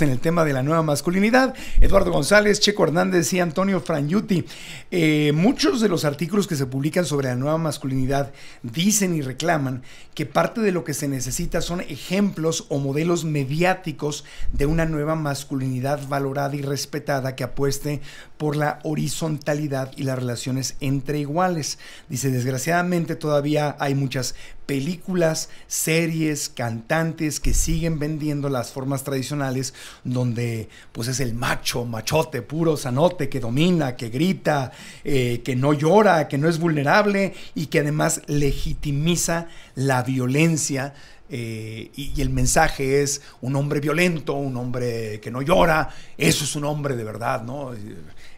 en el tema de la nueva masculinidad, Eduardo González, Checo Hernández y Antonio Frangiuti. Eh, muchos de los artículos que se publican sobre la nueva masculinidad dicen y reclaman que parte de lo que se necesita son ejemplos o modelos mediáticos de una nueva masculinidad valorada y respetada que apueste por la horizontalidad y las relaciones entre iguales. Dice, desgraciadamente todavía hay muchas películas, series, cantantes que siguen vendiendo las formas tradicionales donde pues es el macho, machote, puro sanote que domina, que grita, eh, que no llora, que no es vulnerable y que además legitimiza la violencia eh, y, el mensaje es un hombre violento, un hombre que no llora, eso es un hombre de verdad, ¿no?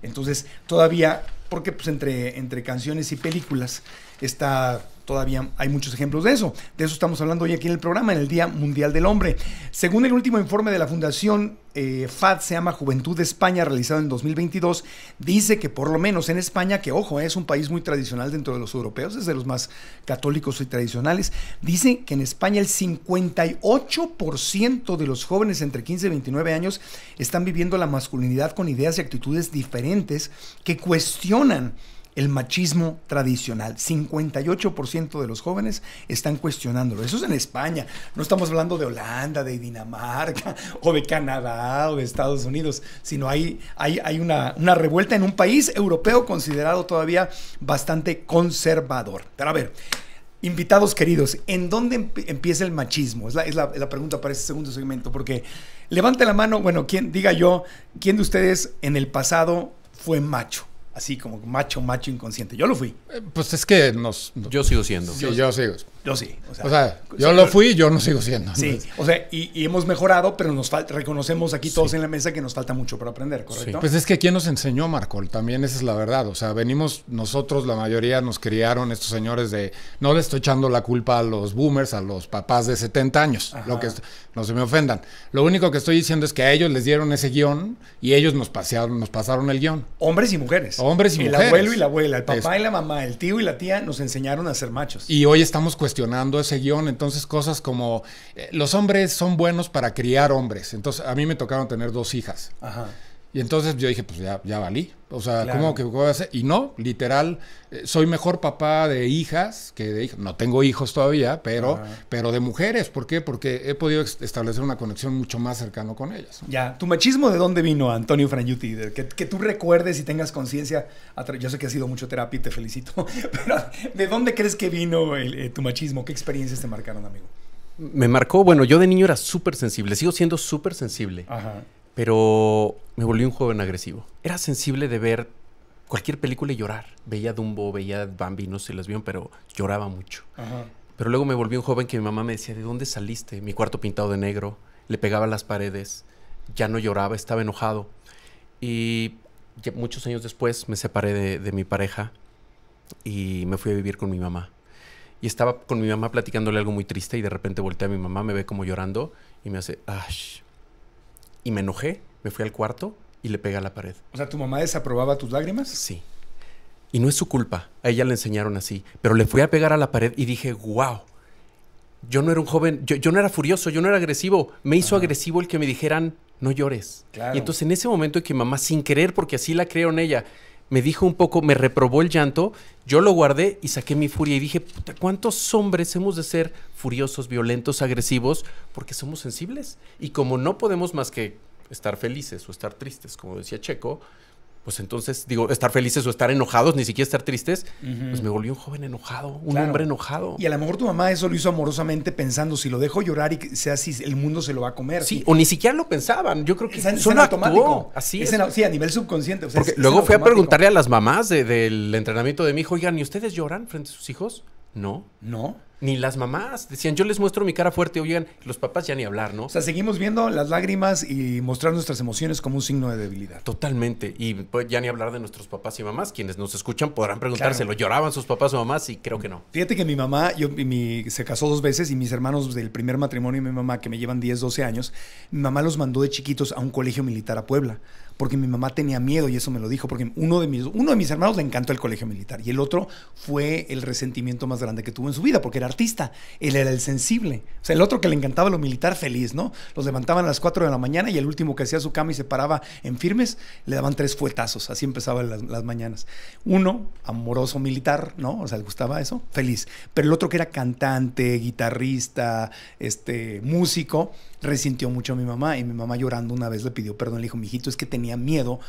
Entonces, todavía, porque pues entre, entre canciones y películas está Todavía hay muchos ejemplos de eso. De eso estamos hablando hoy aquí en el programa, en el Día Mundial del Hombre. Según el último informe de la Fundación eh, FAD, se llama Juventud de España, realizado en 2022, dice que por lo menos en España, que ojo, eh, es un país muy tradicional dentro de los europeos, es de los más católicos y tradicionales, dice que en España el 58% de los jóvenes entre 15 y 29 años están viviendo la masculinidad con ideas y actitudes diferentes que cuestionan el machismo tradicional. 58% de los jóvenes están cuestionándolo. Eso es en España. No estamos hablando de Holanda, de Dinamarca, o de Canadá, o de Estados Unidos, sino hay, hay, una, revuelta en un país europeo considerado todavía bastante conservador. Pero a ver, Invitados queridos, ¿en dónde empieza el machismo? Es la, pregunta para este segundo segmento, porque levante la mano, bueno, quien diga yo, ¿quién de ustedes en el pasado fue macho? así como macho, macho inconsciente. Yo lo fui. Eh, pues es que nos... Yo sigo siendo. Sí, yo sigo. Yo sí. O sea, yo lo fui, y yo no sigo siendo. Sí, o sea, y, hemos mejorado, pero nos reconocemos aquí todos en la mesa que nos falta mucho para aprender, ¿correcto? Pues es que quien nos enseñó, Marco, también esa es la verdad. O sea, venimos nosotros, la mayoría nos criaron estos señores de, no le estoy echando la culpa a los boomers, a los papás de 70 años, lo que no se me ofendan. Lo único que estoy diciendo es que a ellos les dieron ese guión y ellos nos pasearon, nos pasaron el guión. Hombres y mujeres. Hombres y el mujeres. El abuelo y la abuela, el papá y la mamá, el tío y la tía nos enseñaron a ser machos. Y hoy estamos cuestionando cuestionando ese guión. Entonces, cosas como eh, los hombres son buenos para criar hombres. Entonces, a mí me tocaron tener dos hijas. Ajá. Y entonces yo dije, pues ya, ya valí. O sea, ¿cómo que voy a hacer? Y no, literal, eh, soy mejor papá de hijas que de hijos. No tengo hijos todavía, pero, pero de mujeres. ¿Por qué? Porque he podido establecer una conexión mucho más cercana con ellas. Ya, ¿tu machismo de dónde vino, Antonio Franjuti? Que, tú recuerdes y tengas conciencia. Yo sé que ha sido mucho terapia y te felicito, pero ¿de dónde crees que vino eh, tu machismo? ¿Qué experiencias te marcaron, amigo? Me marcó, bueno, yo de niño era súper sensible, sigo siendo súper sensible. Ajá pero me volví un joven agresivo. Era sensible de ver cualquier película y llorar. Veía Dumbo, veía Bambi, no sé si las vieron, pero lloraba mucho. Pero luego me volví un joven que mi mamá me decía, ¿de dónde saliste? Mi cuarto pintado de negro, le pegaba las paredes, ya no lloraba, estaba enojado. Y muchos años después me separé de, mi pareja y me fui a vivir con mi mamá. Y estaba con mi mamá platicándole algo muy triste y de repente volteé a mi mamá, me ve como llorando y me hace, ah y me enojé, me fui al cuarto y le pegué a la pared. O sea, ¿tu mamá desaprobaba tus lágrimas? Sí. Y no es su culpa, a ella le enseñaron así, pero le fui a pegar a la pared y dije, wow, yo no era un joven, yo, no era furioso, yo no era agresivo, me hizo agresivo el que me dijeran, no llores. Y entonces en ese momento que mamá, sin querer, porque así la creo en ella, me dijo un poco, me reprobó el llanto, yo lo guardé y saqué mi furia y dije, puta, ¿cuántos hombres hemos de ser furiosos, violentos, agresivos? Porque somos sensibles. Y como no podemos más que estar felices o estar tristes, como decía Checo, pues entonces, digo, estar felices o estar enojados, ni siquiera estar tristes, pues me volví un joven enojado, un hombre enojado. Y a lo mejor tu mamá eso lo hizo amorosamente pensando, si lo dejo llorar y sea así, el mundo se lo va a comer. Sí, o ni siquiera lo pensaban, yo creo que es, Así sí, a nivel subconsciente. luego fui a preguntarle a las mamás del entrenamiento de mi hijo, oigan, ¿y ustedes lloran frente a sus hijos? No. No. Ni las mamás. Decían, yo les muestro mi cara fuerte. Oigan, los papás ya ni hablar, ¿no? O sea, seguimos viendo las lágrimas y mostrar nuestras emociones como un signo de debilidad. Totalmente. Y pues, ya ni hablar de nuestros papás y mamás. Quienes nos escuchan podrán preguntárselo. ¿Lloraban sus papás o mamás? Y creo que no. Fíjate que mi mamá yo, se casó dos veces y mis hermanos del primer matrimonio y mi mamá, que me llevan 10, 12 años, mi mamá los mandó de chiquitos a un colegio militar a Puebla porque mi mamá tenía miedo y eso me lo dijo, porque uno de mis, uno de mis hermanos le encantó el colegio militar y el otro fue el resentimiento más grande que tuvo en su vida, porque era artista, él era el sensible. O sea, el otro que le encantaba lo militar, feliz, ¿no? Los levantaban a las 4 de la mañana y el último que hacía su cama y se paraba en firmes, le daban tres fuetazos, así empezaban las, las mañanas. Uno, amoroso militar, ¿no? O sea, le gustaba eso, feliz. Pero el otro que era cantante, guitarrista, este, músico, resintió mucho a mi mamá y mi mamá llorando una vez le pidió perdón, le dijo, mijito, es que tenía miedo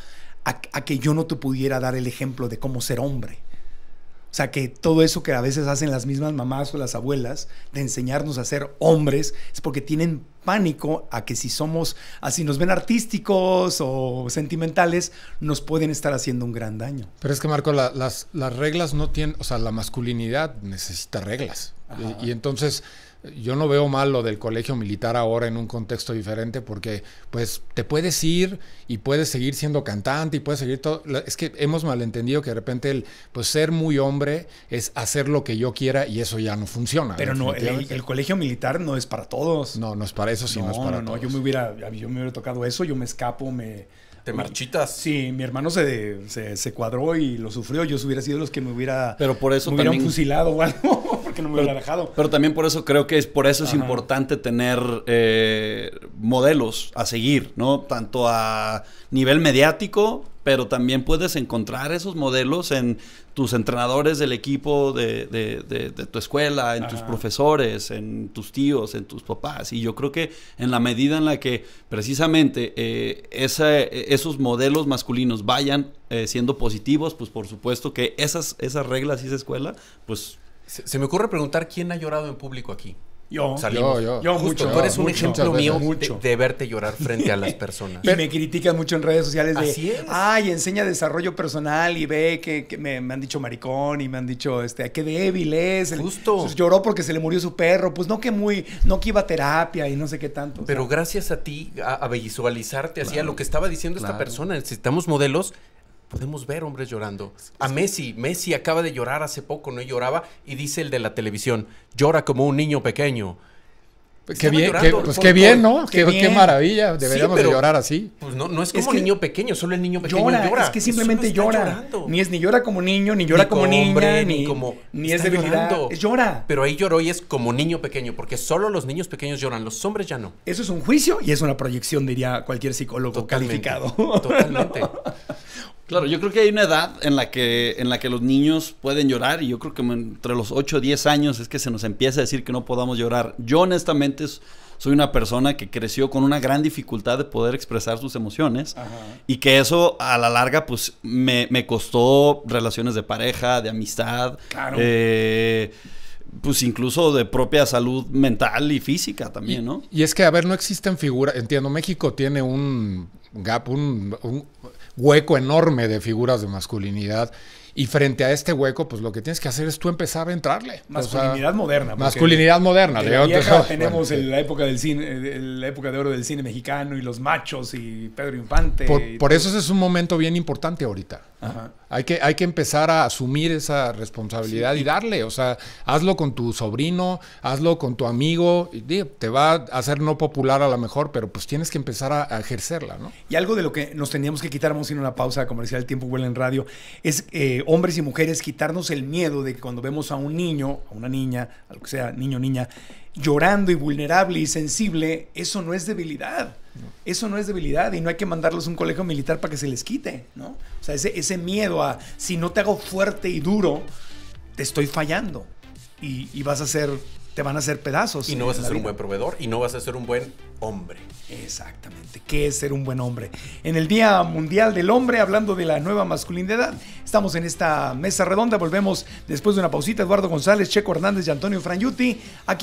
a, que yo no te pudiera dar el ejemplo de cómo ser hombre. O sea, que todo eso que a veces hacen las mismas mamás o las abuelas de enseñarnos a ser hombres es porque tienen pánico a que si somos, así nos ven artísticos o sentimentales, nos pueden estar haciendo un gran daño. Pero es que, Marco, las, las, reglas no tienen, o sea, la masculinidad necesita reglas. y entonces yo no veo mal lo del colegio militar ahora en un contexto diferente porque pues te puedes ir y puedes seguir siendo cantante y puedes seguir todo. Es que hemos malentendido que de repente el pues ser muy hombre es hacer lo que yo quiera y eso ya no funciona. Pero no, el, colegio militar no es para todos. No, no es para eso, sí, no, es para no, No, yo me hubiera, yo me hubiera tocado eso, yo me escapo, me ¿Te marchitas? Sí, mi hermano se, se, cuadró y lo sufrió. Yo hubiera sido los que me hubiera. Pero por eso hubieran fusilado o algo, porque no me pero, hubiera dejado. Pero también por eso creo que es por eso es importante tener eh, modelos a seguir, ¿no? Tanto a nivel mediático pero también puedes encontrar esos modelos en tus entrenadores del equipo de, tu escuela, en tus profesores, en tus tíos, en tus papás. Y yo creo que en la medida en la que precisamente eh, esos modelos masculinos vayan eh, siendo positivos, pues por supuesto que esas, esas reglas y esa escuela, pues... se me ocurre preguntar quién ha llorado en público aquí. Yo, yo, Justo, tú eres un ejemplo mío De, verte llorar frente a las personas. y me criticas mucho en redes sociales de, es. ay, enseña desarrollo personal y ve que, me, han dicho maricón y me han dicho, este, qué débil es. Justo. Pues, lloró porque se le murió su perro. Pues no que muy, no que iba a terapia y no sé qué tanto. Pero gracias a ti, a, visualizarte lo que estaba diciendo esta persona, necesitamos modelos podemos ver hombres llorando. A Messi, Messi acaba de llorar hace poco, no lloraba, y dice el de la televisión, llora como un niño pequeño. Pues qué bien, qué, pues qué bien, ¿no? Qué, maravilla, deberíamos de llorar así. Pues no, es como es niño pequeño, solo el niño pequeño llora. Es que simplemente llora. Ni es ni llora como niño, ni llora como, hombre, ni, como ni es de Llora. Pero ahí lloró y es como niño pequeño, porque solo los niños pequeños lloran, los hombres ya no. Eso es un juicio y es una proyección, diría cualquier psicólogo calificado. Totalmente. Claro, yo creo que hay una edad en la que, en la que los niños pueden llorar y yo creo que entre los 8 o 10 años es que se nos empieza a decir que no podamos llorar. Yo honestamente soy una persona que creció con una gran dificultad de poder expresar sus emociones y que eso a la larga pues me, me costó relaciones de pareja, de amistad. Eh, pues incluso de propia salud mental y física también, ¿no? Y, es que, a ver, no existen figuras, entiendo, México tiene un gap, un hueco enorme de figuras de masculinidad. Y frente a este hueco, pues lo que tienes que hacer es tú empezar a entrarle. Masculinidad moderna. Masculinidad moderna. tenemos la época del cine, eh, la época de oro del cine mexicano y los machos y Pedro Infante. Por, por eso ese es un momento bien importante ahorita. Hay, que, hay que empezar a asumir esa responsabilidad y darle, o sea, hazlo con tu sobrino, hazlo con tu amigo, te va a hacer no popular a lo mejor, pero pues tienes que empezar a, ejercerla, ¿no? Y algo de lo que nos teníamos que quitar, vamos a ir a una pausa comercial, tiempo vuela en radio, es eh, hombres y mujeres quitarnos el miedo de que cuando vemos a un niño, a una niña, a lo que sea, niño, niña, llorando y vulnerable y sensible, eso no es debilidad. Eso no es debilidad y no hay que mandarlos a un colegio militar para que se les quite, ¿no? O sea, ese, ese miedo a si no te hago fuerte y duro, te estoy fallando y, vas a ser, te van a hacer pedazos. Y no vas a ser un buen proveedor y no vas a ser un buen hombre. Exactamente. ¿Qué es ser un buen hombre? En el Día Mundial del Hombre, hablando de la nueva masculinidad, estamos en esta mesa redonda. Volvemos después de una pausita. Eduardo González, Checo Hernández y Antonio Frangiuti. Aquí